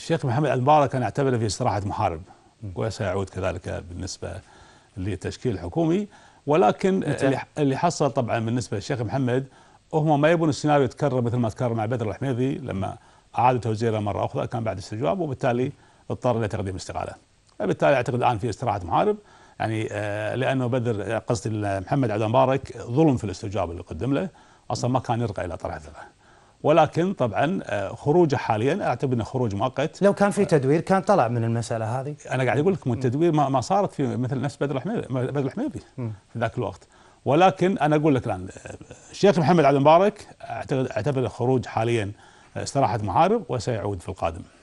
الشيخ محمد المبارك كان يعتبر في استراحة محارب وسيعود كذلك بالنسبة للتشكيل الحكومي ولكن اللي, اللي حصل طبعا بالنسبة للشيخ محمد هم ما يبون السيناريو يتكرر مثل ما تكرر مع بدر الحميدي لما أعاد توزيره مرة أخرى كان بعد استجواب وبالتالي اضطر إلى تقديم استقالة فبالتالي أعتقد الآن في استراحة محارب يعني آه، لأنه بدر آه، قصدي محمد عبد المبارك ظلم في الاستجواب اللي قدم له أصلا ما كان يرقى إلى طرح ثلاثة ولكن طبعا آه، خروجه حاليا اعتبر انه خروج مؤقت لو كان في تدوير كان طلع من المساله هذه انا قاعد اقول لكم التدوير ما, ما صارت في مثل نفس بدر الحميري بدر الحميري في ذاك الوقت ولكن انا اقول لك الان آه، الشيخ محمد عبد المبارك اعتبر خروج حاليا آه، استراحه محارب وسيعود في القادم